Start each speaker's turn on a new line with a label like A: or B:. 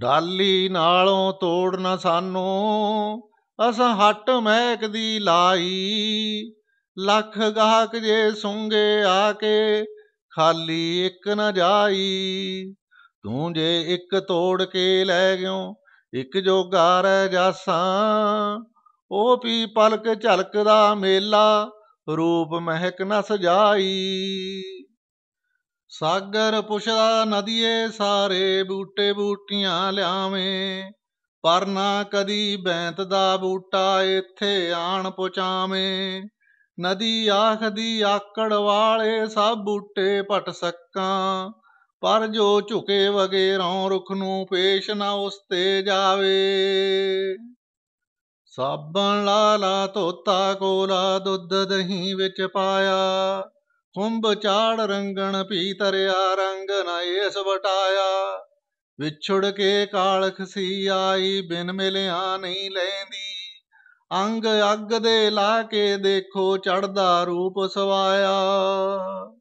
A: ਡਾਲੀ ਨਾਲੋਂ ਨਾ ਸਾਨੂੰ ਅਸਾਂ ਹੱਟ ਮਹਿਕ ਦੀ ਲਾਈ ਲੱਖ ਗਾਹਕ ਜੇ ਸੁੰਗੇ ਆ ਕੇ ਖਾਲੀ ਇੱਕ ਨਾ ਜਾਈ ਤੂੰ ਜੇ ਇੱਕ ਤੋੜ ਕੇ ਲੈ ਗਿਓ ਇੱਕ ਜੋਗਾ ਰਹਿ ਜਾਸਾਂ ਉਹ ਵੀ ਪਲਕ ਝਲਕਦਾ ਮੇਲਾ ਰੂਪ ਮਹਿਕ ਨਾ ਸਜਾਈ ਸਾਗਰ ਪੁਛਦਾ ਨਦੀਏ ਸਾਰੇ ਬੂਟੇ ਬੂਟੀਆਂ ਲਿਆਵੇਂ ਪਰ ਨਾ ਕਦੀ ਬੈਂਤ ਦਾ ਬੂਟਾ ਇੱਥੇ ਆਣ ਪਹੁੰਚਾਵੇਂ ਨਦੀ ਆਖਦੀ ਆਕੜ ਵਾਲੇ ਸਭ ਬੂਟੇ ਪਟ ਸਕਾਂ ਪਰ ਜੋ ਝੁਕੇ ਵਗੇ ਰੋਂ ਰੁਖ ਨੂੰ ਪੇਸ਼ ਨਾ ਉਸਤੇ ਜਾਵੇ ਸਾਬਣ ਲਾਲਾ ਤੋਤਾ ਕੋਲਾ ਦੁੱਧ ਦਹੀਂ ਵਿੱਚ ਪਾਇਆ ਕੁੰਭ ਚਾੜ ਰੰਗਣ ਪੀਤਰਿਆ ਰੰਗ ਨਾ ਏਸ ਵਟਾਇਆ ਵਿਛੜ ਕੇ ਕਾਲ ਖਸੀ ਆਈ ਬਿਨ ਮਿਲਿਆ ਨਹੀਂ ਲੈਂਦੀ ਅੰਗ ਅੱਗ ਦੇ ਲਾ ਕੇ ਦੇਖੋ ਚੜਦਾ ਰੂਪ ਸਵਾਇਆ